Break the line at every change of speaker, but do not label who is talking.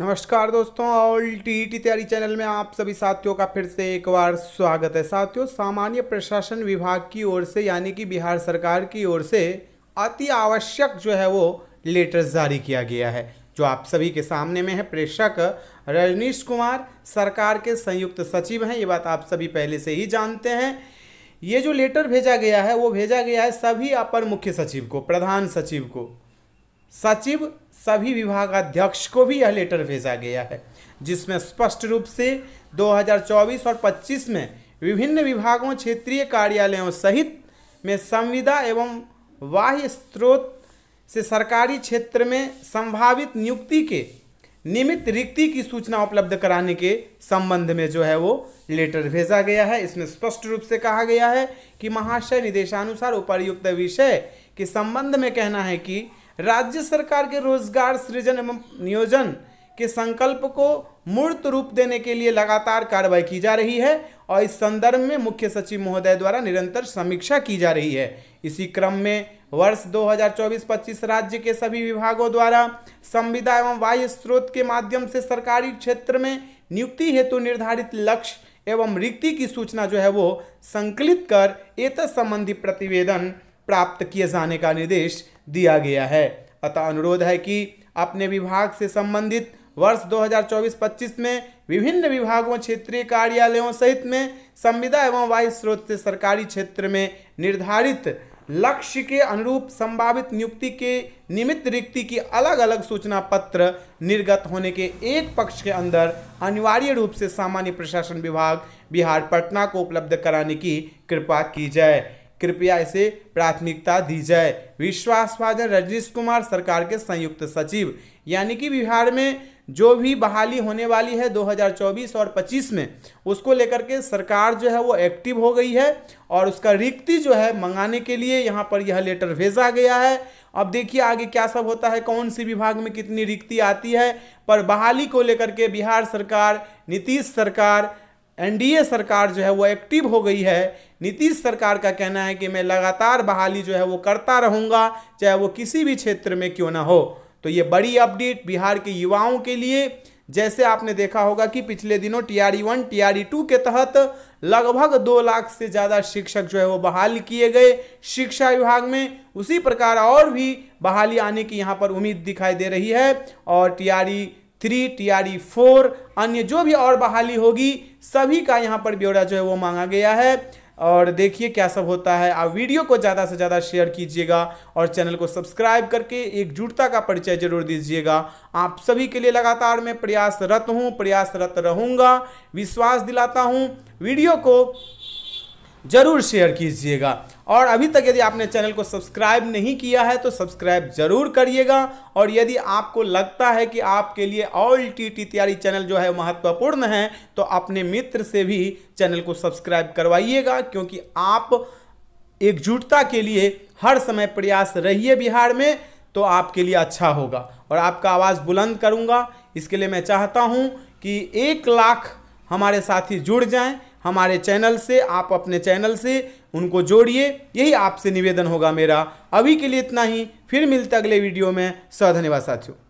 नमस्कार दोस्तों all TT टी तैयारी चैनल में आप सभी साथियों का फिर से एक बार स्वागत है साथियों सामान्य प्रशासन विभाग की ओर से यानी कि बिहार सरकार की ओर से अति आवश्यक जो है वो लेटर जारी किया गया है जो आप सभी के सामने में है प्रेषक रजनीश कुमार सरकार के संयुक्त सचिव हैं ये बात आप सभी पहले से ही जानते हैं ये जो लेटर भेजा गया है वो भेजा गया है सभी अपर मुख्य सचिव को प्रधान सचिव को सचिव सभी विभागाध्यक्ष को भी यह लेटर भेजा गया है जिसमें स्पष्ट रूप से 2024 और 25 में विभिन्न विभागों क्षेत्रीय कार्यालयों सहित में संविदा एवं बाह्य स्रोत से सरकारी क्षेत्र में संभावित नियुक्ति के नियमित रिक्ति की सूचना उपलब्ध कराने के संबंध में जो है वो लेटर भेजा गया है इसमें स्पष्ट रूप से कहा गया है कि महाशय निदेशानुसार उपर्युक्त विषय के संबंध में कहना है कि राज्य सरकार के रोजगार सृजन एवं नियोजन के संकल्प को मूर्त रूप देने के लिए लगातार कार्रवाई की जा रही है और इस संदर्भ में मुख्य सचिव महोदय द्वारा निरंतर समीक्षा की जा रही है इसी क्रम में वर्ष 2024-25 राज्य के सभी विभागों द्वारा संविदा एवं वायु स्रोत के माध्यम से सरकारी क्षेत्र में नियुक्ति हेतु निर्धारित लक्ष्य एवं रिक्ति की सूचना जो है वो संकलित कर एतत् संबंधी प्रतिवेदन प्राप्त किए जाने का निर्देश दिया गया है अतः अनुरोध है कि अपने विभाग से संबंधित वर्ष 2024-25 में विभिन्न विभागों क्षेत्रीय कार्यालयों सहित में संविदा एवं वायु स्रोत से सरकारी क्षेत्र में निर्धारित लक्ष्य के अनुरूप संभावित नियुक्ति के निमित्त रिक्ति की अलग अलग सूचना पत्र निर्गत होने के एक पक्ष के अंदर अनिवार्य रूप से सामान्य प्रशासन विभाग बिहार पटना को उपलब्ध कराने की कृपा की जाए कृपया इसे प्राथमिकता दी जाए विश्वासभाजन रजनीश कुमार सरकार के संयुक्त सचिव यानी कि बिहार में जो भी बहाली होने वाली है 2024 और 25 में उसको लेकर के सरकार जो है वो एक्टिव हो गई है और उसका रिक्ति जो है मंगाने के लिए यहाँ पर यह लेटर भेजा गया है अब देखिए आगे क्या सब होता है कौन सी विभाग में कितनी रिक्ति आती है पर बहाली को लेकर के बिहार सरकार नीतीश सरकार एनडीए सरकार जो है वो एक्टिव हो गई है नीतीश सरकार का कहना है कि मैं लगातार बहाली जो है वो करता रहूँगा चाहे वो किसी भी क्षेत्र में क्यों ना हो तो ये बड़ी अपडेट बिहार के युवाओं के लिए जैसे आपने देखा होगा कि पिछले दिनों टी आर वन टी आर टू के तहत लगभग दो लाख से ज़्यादा शिक्षक जो है वो बहाल किए गए शिक्षा विभाग में उसी प्रकार और भी बहाली आने की यहाँ पर उम्मीद दिखाई दे रही है और टी आर थ्री टी आर फोर अन्य जो भी और बहाली होगी सभी का यहाँ पर ब्यौरा जो है वो मांगा गया है और देखिए क्या सब होता है आप वीडियो को ज़्यादा से ज़्यादा शेयर कीजिएगा और चैनल को सब्सक्राइब करके एकजुटता का परिचय जरूर दीजिएगा आप सभी के लिए लगातार मैं प्रयासरत हूँ प्रयासरत रहूँगा विश्वास दिलाता हूँ वीडियो को ज़रूर शेयर कीजिएगा और अभी तक यदि आपने चैनल को सब्सक्राइब नहीं किया है तो सब्सक्राइब ज़रूर करिएगा और यदि आपको लगता है कि आपके लिए ऑल टी टी तैयारी चैनल जो है महत्वपूर्ण है तो अपने मित्र से भी चैनल को सब्सक्राइब करवाइएगा क्योंकि आप एकजुटता के लिए हर समय प्रयास रहिए बिहार में तो आपके लिए अच्छा होगा और आपका आवाज़ बुलंद करूँगा इसके लिए मैं चाहता हूँ कि एक लाख हमारे साथी जुड़ जाएँ हमारे चैनल से आप अपने चैनल से उनको जोड़िए यही आपसे निवेदन होगा मेरा अभी के लिए इतना ही फिर मिलते अगले वीडियो में सधन्यवाद साथियों